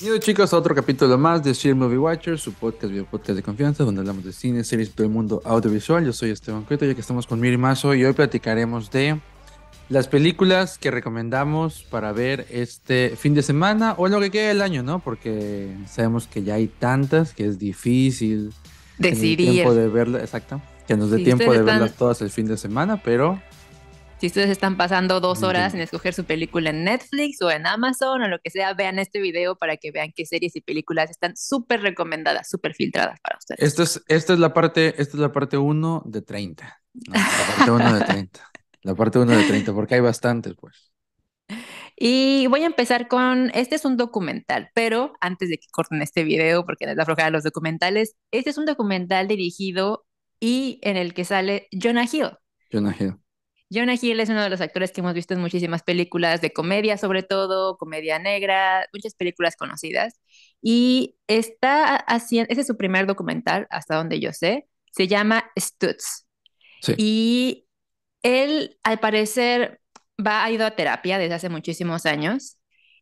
Bienvenidos chicos a otro capítulo más de Sheer Movie Watchers, su podcast, video podcast de confianza, donde hablamos de cine, series todo el mundo audiovisual. Yo soy Esteban Cueto, ya que estamos con Miri Mazo y hoy platicaremos de las películas que recomendamos para ver este fin de semana o lo que quede del año, ¿no? Porque sabemos que ya hay tantas que es difícil decidir tiempo de exacto, que nos dé tiempo de verlas todas el fin de semana, pero si ustedes están pasando dos horas en escoger su película en Netflix o en Amazon o lo que sea, vean este video para que vean qué series y películas están súper recomendadas, súper filtradas para ustedes. Esto es, esta es la parte, esta es la parte 1 de 30. la parte 1 de 30. La parte 1 de 30, porque hay bastantes, pues. Y voy a empezar con, este es un documental, pero antes de que corten este video, porque les la flojera de los documentales, este es un documental dirigido y en el que sale Jonah Hill. Jonah Hill. Jonah Hill es uno de los actores que hemos visto en muchísimas películas de comedia, sobre todo, comedia negra, muchas películas conocidas. Y está haciendo, ese es su primer documental, hasta donde yo sé, se llama Stutz. Y él, al parecer, va, ha ido a terapia desde hace muchísimos años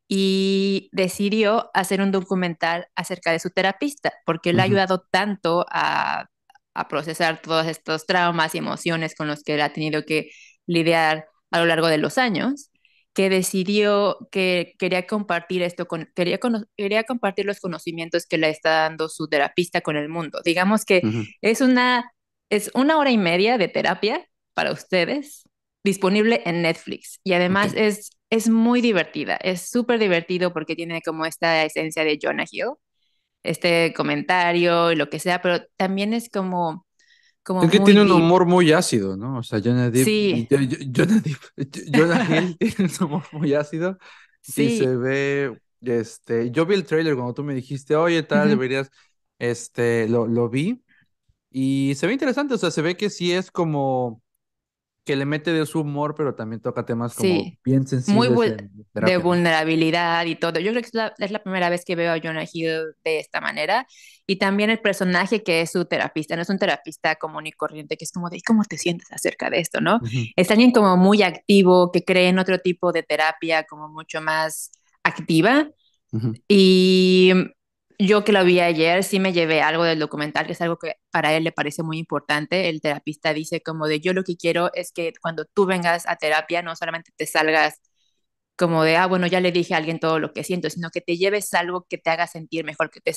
y decidió hacer un documental acerca de su terapista, porque él ha ayudado tanto a, a procesar todos estos traumas y emociones con los que él ha tenido que lidiar a lo largo de los años, que decidió que quería compartir esto, con, quería, quería compartir los conocimientos que le está dando su terapista con el mundo. Digamos que es, una, es una hora y media de terapia para ustedes disponible en Netflix y además es, es muy divertida, es súper divertido porque tiene como esta esencia de Jonah Hill, este comentario y lo que sea, pero también es como es que tiene un humor muy ácido, ¿no? O sea, Jonah Deep sí. Jonah, tiene un humor muy ácido sí. y se ve, este, yo vi el trailer cuando tú me dijiste, oye, tal, deberías, este, lo, lo vi y se ve interesante, o sea, se ve que sí es como que le mete de su humor, pero también toca temas como bien sensibles. Muy de vulnerabilidad y todo. Yo creo que es la, primera vez que veo a Jonah Hill de esta manera. Y también el personaje que es su terapista, no es un terapista común y corriente, que es como de cómo te sientes acerca de esto, ¿no? Es alguien como muy activo, que cree en otro tipo de terapia, como mucho más activa. Y yo que lo vi ayer, sí me llevé algo del documental, que es algo que para él le parece muy importante. El terapista dice como de yo lo que quiero es que cuando tú vengas a terapia no solamente te salgas como de, ah, bueno, ya le dije a alguien todo lo que siento, sino que te lleves algo que te haga sentir mejor, que te,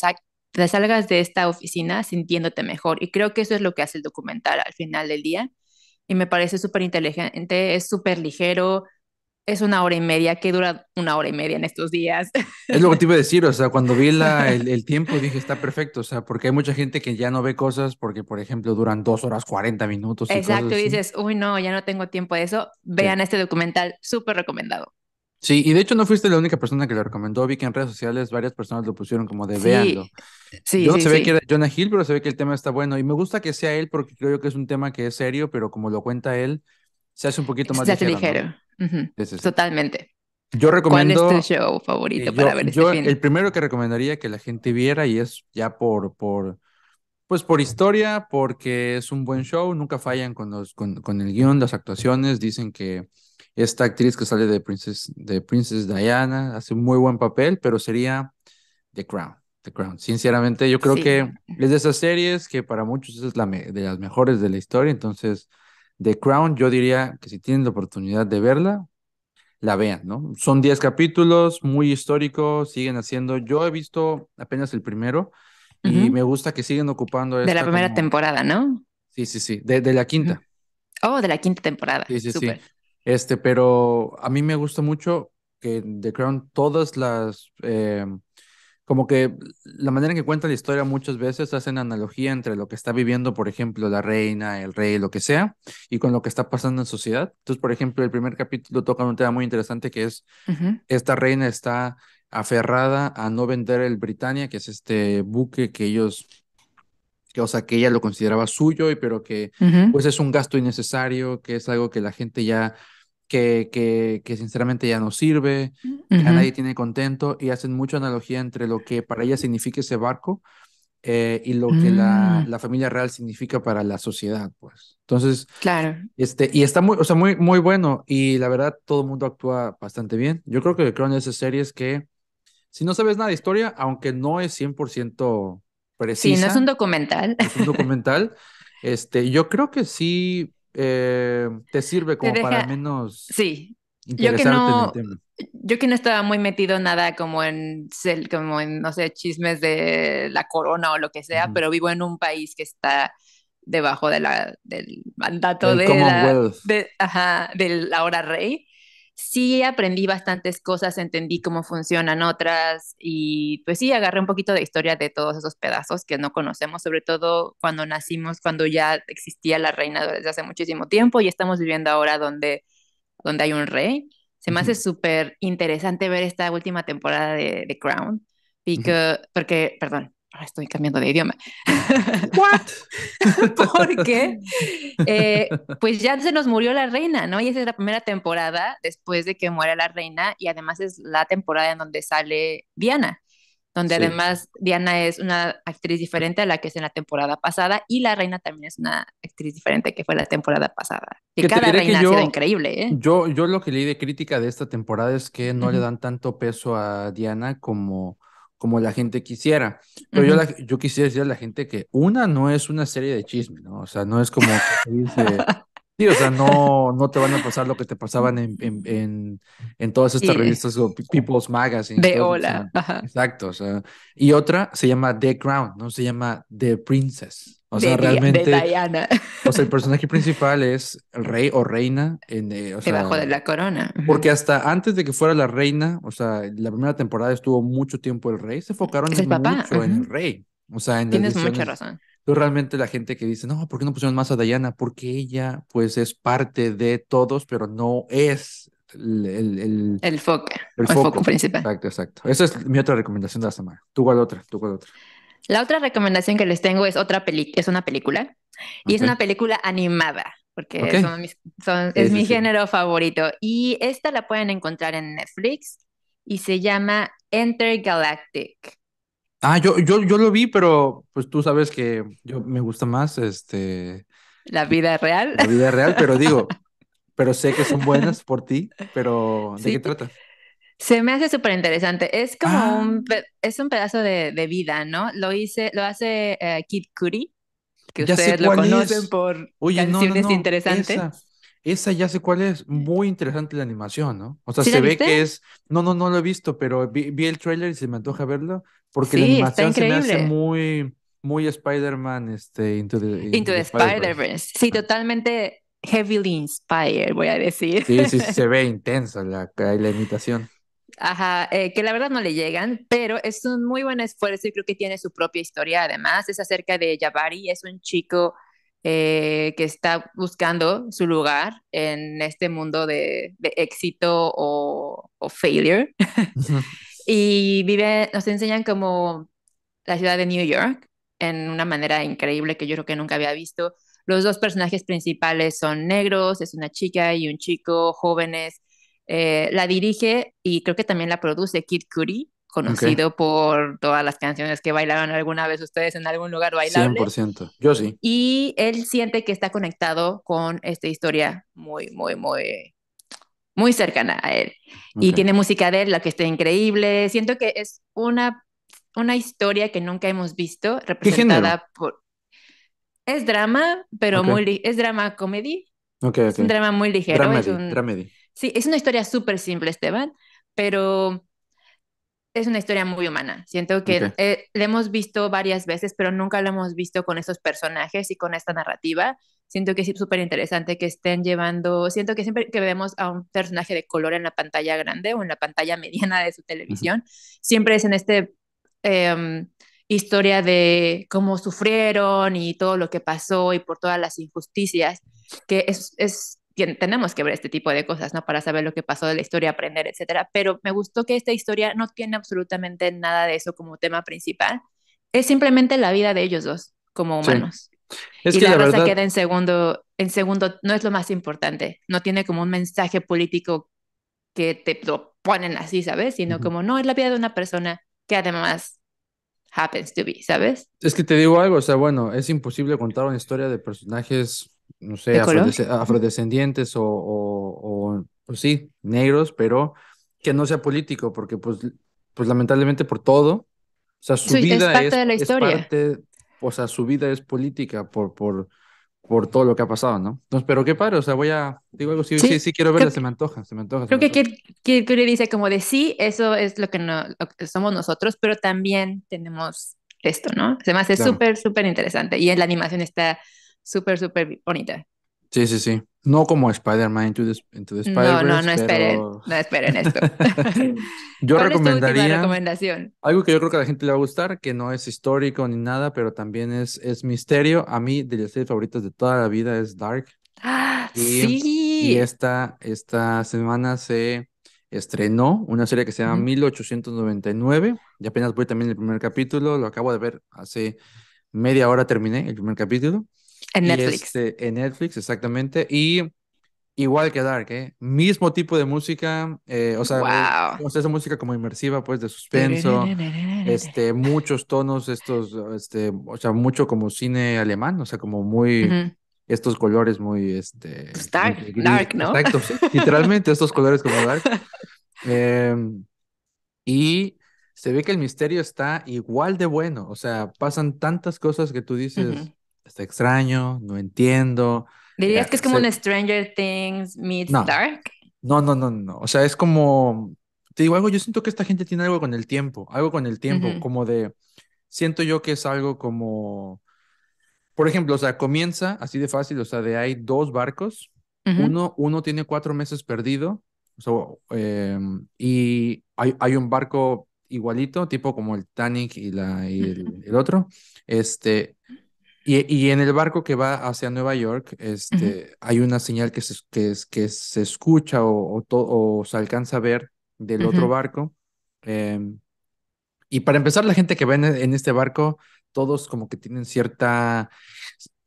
te salgas de esta oficina sintiéndote mejor. Y creo que eso es lo que hace el documental al final del día. Y me parece súper inteligente, es súper ligero, es una hora y media, que dura una hora y media en estos días. Es lo que te iba a decir, o sea, cuando vi la, el, tiempo dije, está perfecto, o sea, porque hay mucha gente que ya no ve cosas porque, por ejemplo, duran dos horas cuarenta minutos. Exacto, y dices, uy, no, ya no tengo tiempo de eso, vean este documental, súper recomendado. Sí, y de hecho no fuiste la única persona que lo recomendó. Vi que en redes sociales varias personas lo pusieron como de sí, Sí, sí, se ve que era Jonah Hill, pero se ve que el tema está bueno. Y me gusta que sea él porque creo yo que es un tema que es serio, pero como lo cuenta él, se hace un poquito más se hace ligero. Totalmente. Yo recomiendo. ¿Cuál es tu show favorito eh, para ver este El primero que recomendaría que la gente viera y es ya por, por pues por historia, porque es un buen show, nunca fallan con los con, con el guión, las actuaciones, dicen que esta actriz que sale de Princess de Diana hace un muy buen papel, pero sería The Crown. The Crown. Sinceramente, yo creo que es de esas series que para muchos es la de las mejores de la historia, entonces The Crown, yo diría que si tienen la oportunidad de verla, la vean, ¿no? Son 10 capítulos, muy históricos, siguen haciendo. Yo he visto apenas el primero y me gusta que siguen ocupando. de la primera temporada, ¿no? Sí, sí, sí, de, la quinta. Oh, de la quinta temporada. Sí, sí, sí. Este, pero a mí me gusta mucho que The Crown todas las eh, como que la manera en que cuenta la historia muchas veces hacen analogía entre lo que está viviendo, por ejemplo, la reina, el rey, lo que sea, y con lo que está pasando en sociedad. Entonces, por ejemplo, el primer capítulo toca un tema muy interesante que es esta reina está aferrada a no vender el Britannia, que es este buque que ellos que, o sea, que ella lo consideraba suyo, y pero que pues es un gasto innecesario, que es algo que la gente ya que, que, que sinceramente ya no sirve, que a nadie tiene contento y hacen mucha analogía entre lo que para ella significa ese barco eh, y lo que la, mm. la, familia real significa para la sociedad, pues. Entonces, claro. Este, y está muy, o sea, muy, muy bueno y la verdad todo el mundo actúa bastante bien. Yo creo que creo en serie series que si no sabes nada de historia, aunque no es 100% precisa. Sí, no es un documental. Es un documental. este, yo creo que sí eh, te sirve como para menos. Sí. Yo que, no, yo que no estaba muy metido nada como en, como no sé, chismes de la corona o lo que sea, pero vivo en un país que está debajo de la, del mandato de de, ajá, del ahora rey sí aprendí bastantes cosas, entendí cómo funcionan otras y pues sí, agarré un poquito de historia de todos esos pedazos que no conocemos, sobre todo cuando nacimos, cuando ya existía la reina desde hace muchísimo tiempo y estamos viviendo ahora donde, donde hay un rey. Se me hace súper interesante ver esta última temporada de, Crown, porque, perdón, Ah, estoy cambiando de idioma. ¿What? Porque eh, pues ya se nos murió la reina, ¿no? Y esa es la primera temporada después de que muere la reina y además es la temporada en donde sale Diana, donde además Diana es una actriz diferente a la que es en la temporada pasada y la reina también es una actriz diferente que fue la temporada pasada. Que, cada reina ha sido increíble. ¿eh? Yo, yo lo que leí de crítica de esta temporada es que no le dan tanto peso a Diana como como la gente quisiera. Pero yo, yo quisiera decir a la gente que una no es una serie de chisme, ¿no? O sea, no es como que dice... Sí, o sea, no, no te van a pasar lo que te pasaban en, en, en, todas estas eh. revistas como People's Magazine. De Hola. Exacto, o sea. Y otra se llama The Crown, no se llama The Princess. O sea, realmente. O sea, el personaje principal es el rey o reina. En, eh, Debajo de la corona. Porque hasta antes de que fuera la reina, o sea, la primera temporada estuvo mucho tiempo el rey, se enfocaron en, mucho en el rey. O sea, en Tienes mucha razón. realmente la gente que dice, no, ¿por qué no pusieron más a Diana? Porque ella, pues, es parte de todos, pero no es el, el, el, foco. El, foco principal. Exacto, exacto. Esa es mi otra recomendación de la semana. Tú cuál otra, tú cuál otra. La otra recomendación que les tengo es otra peli es una película y es una película animada porque son es mi género favorito y esta la pueden encontrar en Netflix y se llama Intergalactic. Ah, yo, yo, yo lo vi, pero pues tú sabes que yo me gusta más este la vida real. La vida real, pero digo, pero sé que son buenas por ti, pero ¿de qué trata? Se me hace súper interesante. Es como ah. un, es un pedazo de, vida, ¿no? Lo, hice, lo hace uh, Kid Cudi, que ustedes lo conocen por Oye, canciones Esa, ya sé cuál es. Muy interesante la animación, ¿no? O sea, se ve que es... No, no, no lo he visto, pero vi, el tráiler y se me antoja verlo porque la animación se me hace muy... Muy Spider-Man, este, Into the, into Spider-Verse. sí, totalmente heavily inspired, voy a decir. Sí, sí, se ve intensa la, la imitación. Eh, que la verdad no le llegan, pero es un muy buen esfuerzo y creo que tiene su propia historia además. Es acerca de Jabari, es un chico eh, que está buscando su lugar en este mundo de, éxito o, failure. y vive, nos enseñan como la ciudad de New York en una manera increíble que yo creo que nunca había visto. Los dos personajes principales son negros, es una chica y un chico jóvenes eh, la dirige y creo que también la produce Kid Cudi, conocido por todas las canciones que bailaron alguna vez ustedes en algún lugar bailable. 100%, yo sí. Y él siente que está conectado con esta historia muy, muy, muy, muy cercana a él. Y tiene música de él, la que está increíble. Siento que es una, una historia que nunca hemos visto representada por... Es drama, pero muy... Es drama comedy. Es un drama muy ligero. Drama es Sí, es una historia súper simple, Esteban, pero es una historia muy humana. Siento que eh, la hemos visto varias veces, pero nunca la hemos visto con estos personajes y con esta narrativa. Siento que es súper interesante que estén llevando, siento que siempre que vemos a un personaje de color en la pantalla grande o en la pantalla mediana de su televisión, siempre es en este... Em, historia de cómo sufrieron y todo lo que pasó y por todas las injusticias, que es, es tenemos que ver este tipo de cosas, ¿no? Para saber lo que pasó de la historia, aprender, etcétera. Pero me gustó que esta historia no tiene absolutamente nada de eso como tema principal. Es simplemente la vida de ellos dos como humanos. Es y que la, queda en segundo, en segundo, no es lo más importante. No tiene como un mensaje político que te lo ponen así, ¿sabes? Sino como, no, es la vida de una persona que además happens to be, ¿sabes? Es que te digo algo, o sea, bueno, es imposible contar una historia de personajes no sé, afrodescendientes o, o, pues sí, negros, pero que no sea político, porque pues, pues lamentablemente por todo, o sea, su vida es o sea, su vida es política por, por, por todo lo que ha pasado, ¿no? Entonces, pero qué paro o sea, voy a, digo algo, sí, sí, sí, quiero verla, se me antoja, se me antoja. Creo que que le dice como de sí, eso es lo que, no, somos nosotros, pero también tenemos esto, ¿no? Además es súper, súper interesante y la animación está súper, súper bonita. Sí, sí, sí. No como Spider-Man Into the, No, no, no esperen, no esperen esto. yo recomendaría. Es tu recomendación? Algo que yo creo que a la gente le va a gustar, que no es histórico ni nada, pero también es, es misterio. A mí, de las series favoritas de toda la vida es Dark. ¡Ah! sí. Y esta, esta semana se estrenó una serie que se llama 1899. Y apenas voy también el primer capítulo. Lo acabo de ver hace media hora, terminé el primer capítulo. En Netflix. Este, en Netflix, exactamente. Y igual que Dark, ¿eh? Mismo tipo de música, eh, eh, o sea, esa música como inmersiva, pues, de suspenso, este, muchos tonos, estos, este, o sea, mucho como cine alemán, o sea, como muy, estos colores muy, este... Pues dark, dark, ¿no? Exacto, literalmente, estos colores como Dark. Em, y se ve que el misterio está igual de bueno, o sea, pasan tantas cosas que tú dices está extraño, no entiendo. Eh, ¿Dirías que es como un Stranger Things meets Dark? No, no, no, no. O sea, es como, te digo algo, yo siento que esta gente tiene algo con el tiempo, algo con el tiempo, como de, siento yo que es algo como, por ejemplo, o sea, comienza así de fácil, o sea, de hay dos barcos, uno, uno tiene cuatro meses perdido, o em, y hay, hay, un barco igualito, tipo como el Titanic y, la, el, el, otro, este, y, en el barco que va hacia Nueva York, este, hay una señal que se, es, que se escucha o, se alcanza a ver del otro barco. Em, y para empezar, la gente que ven en, e, en, este barco, todos como que tienen cierta...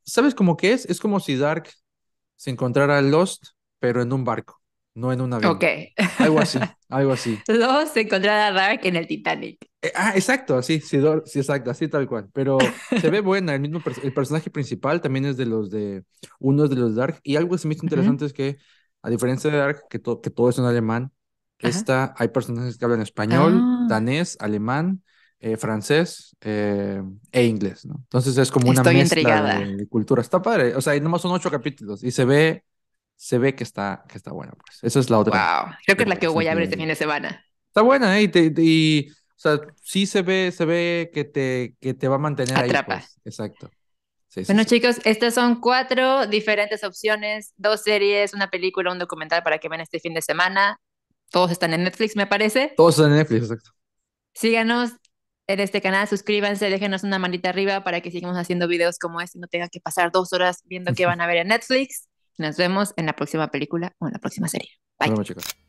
¿Sabes cómo que es? Es como si Dark se encontrara Lost, pero en un barco no en una vez. Ok. Algo así, algo así. Dos, encontrar Dark en el Titanic. Eh, ah, exacto, así, sí, sí, exacto, así tal cual. Pero se ve buena, el mismo el personaje principal también es de los de, uno es de los Dark. Y algo que se me hizo interesante es que, a diferencia de Dark, que, que todo es en alemán, hay personajes que hablan español, ah. danés, alemán, eh, francés eh, e inglés, ¿no? Entonces es como una mezcla de, de cultura. Está padre, o sea, y nomás son ocho capítulos y se ve se ve que está, que está buena. Pues. Esa es la otra. Wow. Creo que es la que voy a ver este fin de semana. Está buena, ¿eh? Y, o sea, sí se ve, se ve que te, que te va a mantener ahí. Pues. Exacto. bueno, chicos, estas son cuatro diferentes opciones: dos series, una película, un documental para que vean este fin de semana. Todos están en Netflix, me parece. Todos están en Netflix, exacto. Síganos en este canal, suscríbanse, déjenos una manita arriba para que sigamos haciendo videos como este, y no tengan que pasar dos horas viendo qué van a ver en Netflix. Nos vemos en la próxima película o en la próxima serie. Bye. chicos.